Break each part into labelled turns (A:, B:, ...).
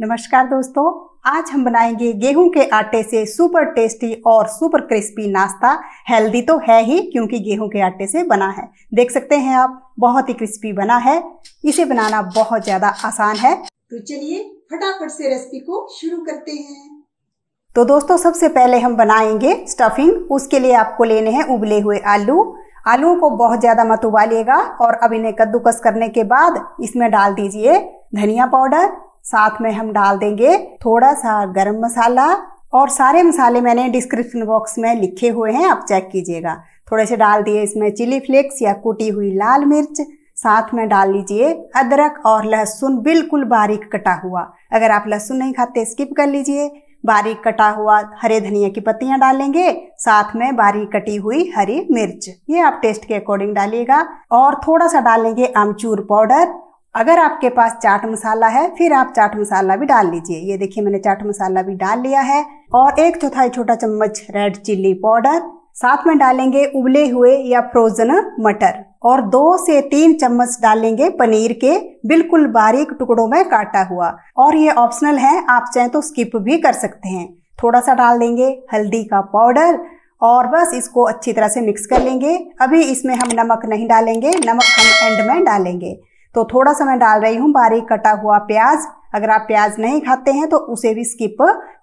A: नमस्कार दोस्तों आज हम बनाएंगे गेहूं के आटे से सुपर टेस्टी और सुपर क्रिस्पी नाश्ता हेल्दी तो है ही क्योंकि गेहूं के आटे से बना है देख सकते हैं आप बहुत ही क्रिस्पी बना है इसे बनाना बहुत ज़्यादा आसान है तो चलिए फटाफट से रेसिपी को शुरू करते हैं तो दोस्तों सबसे पहले हम बनाएंगे स्टफिंग उसके लिए आपको लेने हैं उबले हुए आलू आलू को बहुत ज़्यादा मत उबालिएगा और अब इन्हें कद्दूकस करने के बाद इसमें डाल दीजिए धनिया पाउडर साथ में हम डाल देंगे थोड़ा सा गरम मसाला और सारे मसाले मैंने डिस्क्रिप्शन बॉक्स में लिखे हुए हैं आप चेक कीजिएगा थोड़े से डाल दिए इसमें चिली फ्लेक्स या कूटी हुई लाल मिर्च साथ में डाल लीजिए अदरक और लहसुन बिल्कुल बारीक कटा हुआ अगर आप लहसुन नहीं खाते स्किप कर लीजिए बारीक कटा हुआ हरे धनिया की पत्तियां डालेंगे साथ में बारीक कटी हुई हरी मिर्च ये आप टेस्ट के अकॉर्डिंग डालिएगा और थोड़ा सा डालेंगे आमचूर पाउडर अगर आपके पास चाट मसाला है फिर आप चाट मसाला भी डाल लीजिए ये देखिए मैंने चाट मसाला भी डाल लिया है और एक चौथाई छोटा चम्मच रेड चिल्ली पाउडर साथ में डालेंगे उबले हुए या फ्रोजन मटर और दो से तीन चम्मच डालेंगे पनीर के बिल्कुल बारीक टुकड़ों में काटा हुआ और ये ऑप्शनल है आप चाहें तो स्किप भी कर सकते हैं थोड़ा सा डाल देंगे हल्दी का पाउडर और बस इसको अच्छी तरह से मिक्स कर लेंगे अभी इसमें हम नमक नहीं डालेंगे नमक हम एंड में डालेंगे तो थोड़ा सा मैं डाल रही हूँ बारीक कटा हुआ प्याज अगर आप प्याज नहीं खाते हैं तो उसे भी स्किप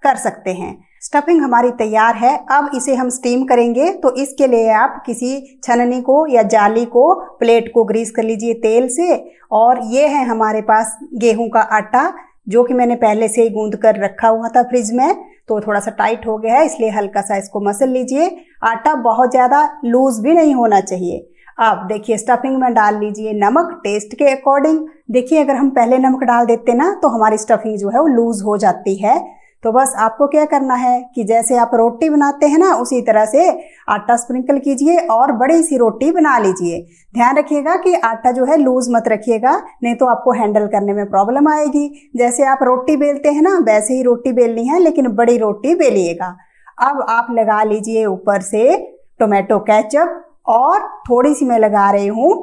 A: कर सकते हैं स्टफिंग हमारी तैयार है अब इसे हम स्टीम करेंगे तो इसके लिए आप किसी छननी को या जाली को प्लेट को ग्रीस कर लीजिए तेल से और ये है हमारे पास गेहूं का आटा जो कि मैंने पहले से ही गूंद कर रखा हुआ था फ्रिज में तो थोड़ा सा टाइट हो गया है इसलिए हल्का सा इसको मसल लीजिए आटा बहुत ज़्यादा लूज़ भी नहीं होना चाहिए अब देखिए स्टफिंग में डाल लीजिए नमक टेस्ट के अकॉर्डिंग देखिए अगर हम पहले नमक डाल देते ना तो हमारी स्टफिंग जो है वो लूज़ हो जाती है तो बस आपको क्या करना है कि जैसे आप रोटी बनाते हैं ना उसी तरह से आटा स्प्रिंकल कीजिए और बड़ी सी रोटी बना लीजिए ध्यान रखिएगा कि आटा जो है लूज़ मत रखिएगा नहीं तो आपको हैंडल करने में प्रॉब्लम आएगी जैसे आप रोटी बेलते हैं ना वैसे ही रोटी बेलनी है लेकिन बड़ी रोटी बेलिएगा अब आप लगा लीजिए ऊपर से टोमेटो कैचअप और थोड़ी सी मैं लगा रही हूँ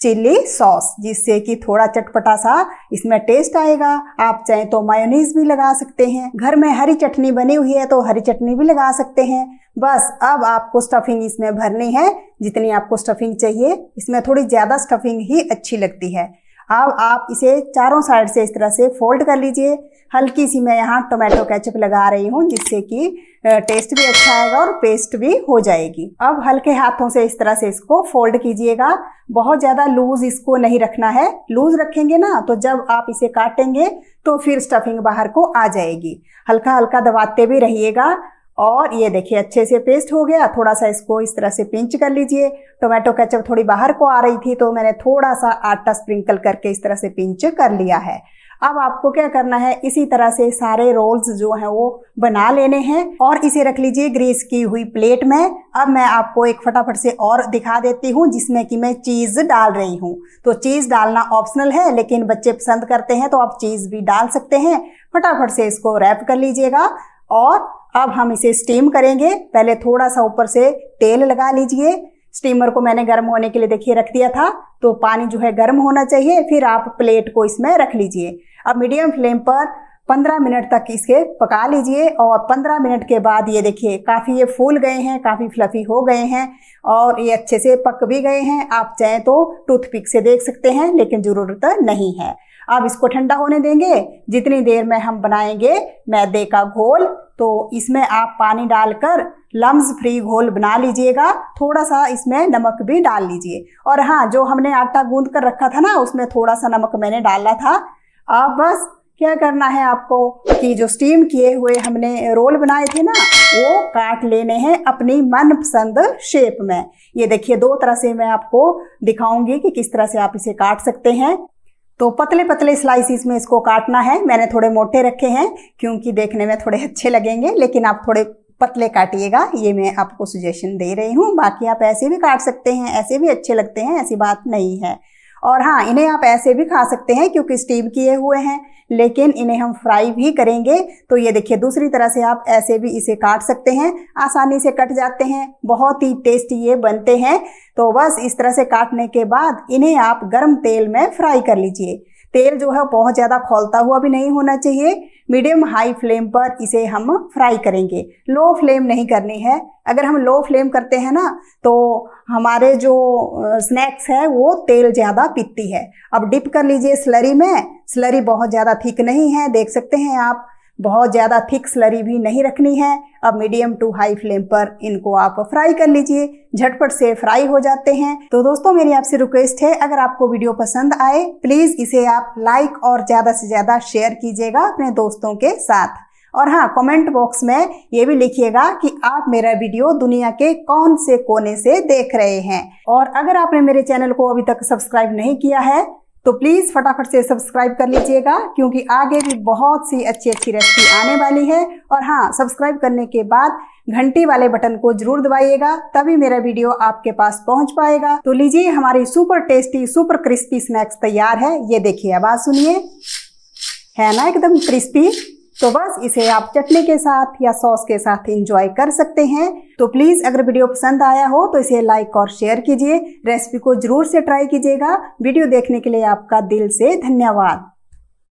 A: चिल्ली सॉस जिससे कि थोड़ा चटपटा सा इसमें टेस्ट आएगा आप चाहें तो मायोनीज भी लगा सकते हैं घर में हरी चटनी बनी हुई है तो हरी चटनी भी लगा सकते हैं बस अब आपको स्टफिंग इसमें भरनी है जितनी आपको स्टफिंग चाहिए इसमें थोड़ी ज़्यादा स्टफिंग ही अच्छी लगती है अब आप इसे चारों साइड से इस तरह से फोल्ड कर लीजिए हल्की सी मैं यहाँ टोमेटो केचप लगा रही हूँ जिससे कि टेस्ट भी अच्छा आएगा और पेस्ट भी हो जाएगी अब हल्के हाथों से इस तरह से इसको फोल्ड कीजिएगा बहुत ज़्यादा लूज इसको नहीं रखना है लूज रखेंगे ना तो जब आप इसे काटेंगे तो फिर स्टफिंग बाहर को आ जाएगी हल्का हल्का दबाते भी रहिएगा और ये देखिए अच्छे से पेस्ट हो गया थोड़ा सा इसको इस तरह से पिंच कर लीजिए टोमेटो केचप थोड़ी बाहर को आ रही थी तो मैंने थोड़ा सा आटा स्प्रिंकल करके इस तरह से पिंच कर लिया है अब आपको क्या करना है इसी तरह से सारे रोल्स जो हैं वो बना लेने हैं और इसे रख लीजिए ग्रीस की हुई प्लेट में अब मैं आपको एक फटाफट से और दिखा देती हूँ जिसमें कि मैं चीज़ डाल रही हूँ तो चीज़ डालना ऑप्शनल है लेकिन बच्चे पसंद करते हैं तो आप चीज़ भी डाल सकते हैं फटाफट से इसको रैप कर लीजिएगा और अब हम इसे स्टीम करेंगे पहले थोड़ा सा ऊपर से तेल लगा लीजिए स्टीमर को मैंने गर्म होने के लिए देखिए रख दिया था तो पानी जो है गर्म होना चाहिए फिर आप प्लेट को इसमें रख लीजिए अब मीडियम फ्लेम पर 15 मिनट तक इसके पका लीजिए और 15 मिनट के बाद ये देखिए काफ़ी ये फूल गए हैं काफ़ी फ्लफ़ी हो गए हैं और ये अच्छे से पक भी गए हैं आप चाहें तो टूथपिक से देख सकते हैं लेकिन ज़रूरत नहीं है अब इसको ठंडा होने देंगे जितनी देर में हम बनाएंगे मैदे का घोल तो इसमें आप पानी डालकर लम्स फ्री घोल बना लीजिएगा थोड़ा सा इसमें नमक भी डाल लीजिए और हाँ जो हमने आटा गूंद कर रखा था ना उसमें थोड़ा सा नमक मैंने डाला था अब बस क्या करना है आपको कि जो स्टीम किए हुए हमने रोल बनाए थे ना वो काट लेने हैं अपनी मनपसंद शेप में ये देखिए दो तरह से मैं आपको दिखाऊंगी कि किस तरह से आप इसे काट सकते हैं तो पतले पतले स्लाइसिस में इसको काटना है मैंने थोड़े मोटे रखे हैं क्योंकि देखने में थोड़े अच्छे लगेंगे लेकिन आप थोड़े पतले काटिएगा ये मैं आपको सुजेशन दे रही हूँ बाकी आप ऐसे भी काट सकते हैं ऐसे भी अच्छे लगते हैं ऐसी बात नहीं है और हाँ इन्हें आप ऐसे भी खा सकते हैं क्योंकि स्टीम किए हुए हैं लेकिन इन्हें हम फ्राई भी करेंगे तो ये देखिए दूसरी तरह से आप ऐसे भी इसे काट सकते हैं आसानी से कट जाते हैं बहुत ही टेस्टी ये बनते हैं तो बस इस तरह से काटने के बाद इन्हें आप गर्म तेल में फ्राई कर लीजिए तेल जो है बहुत ज़्यादा खोलता हुआ भी नहीं होना चाहिए मीडियम हाई फ्लेम पर इसे हम फ्राई करेंगे लो फ्लेम नहीं करनी है अगर हम लो फ्लेम करते हैं ना तो हमारे जो स्नैक्स है वो तेल ज़्यादा पीती है अब डिप कर लीजिए स्लरी में स्लरी बहुत ज़्यादा थिक नहीं है देख सकते हैं आप बहुत ज़्यादा थिक स्लरी भी नहीं रखनी है अब मीडियम टू हाई फ्लेम पर इनको आप फ्राई कर लीजिए झटपट से फ्राई हो जाते हैं तो दोस्तों मेरी आपसे रिक्वेस्ट है अगर आपको वीडियो पसंद आए प्लीज़ इसे आप लाइक और ज़्यादा से ज़्यादा शेयर कीजिएगा अपने दोस्तों के साथ और हाँ कमेंट बॉक्स में ये भी लिखिएगा कि आप मेरा वीडियो दुनिया के कौन से कोने से देख रहे हैं और अगर आपने मेरे चैनल को अभी तक सब्सक्राइब नहीं किया है तो प्लीज़ फटाफट से सब्सक्राइब कर लीजिएगा क्योंकि आगे भी बहुत सी अच्छी अच्छी रेसिपी आने वाली है और हाँ सब्सक्राइब करने के बाद घंटी वाले बटन को जरूर दबाइएगा तभी मेरा वीडियो आपके पास पहुंच पाएगा तो लीजिए हमारी super tasty super crispy snacks तैयार है ये देखिए आवाज़ सुनिए है ना एकदम क्रिस्पी तो बस इसे आप चटनी के साथ या सॉस के साथ इंजॉय कर सकते हैं तो प्लीज़ अगर वीडियो पसंद आया हो तो इसे लाइक और शेयर कीजिए रेसिपी को ज़रूर से ट्राई कीजिएगा वीडियो देखने के लिए आपका दिल से धन्यवाद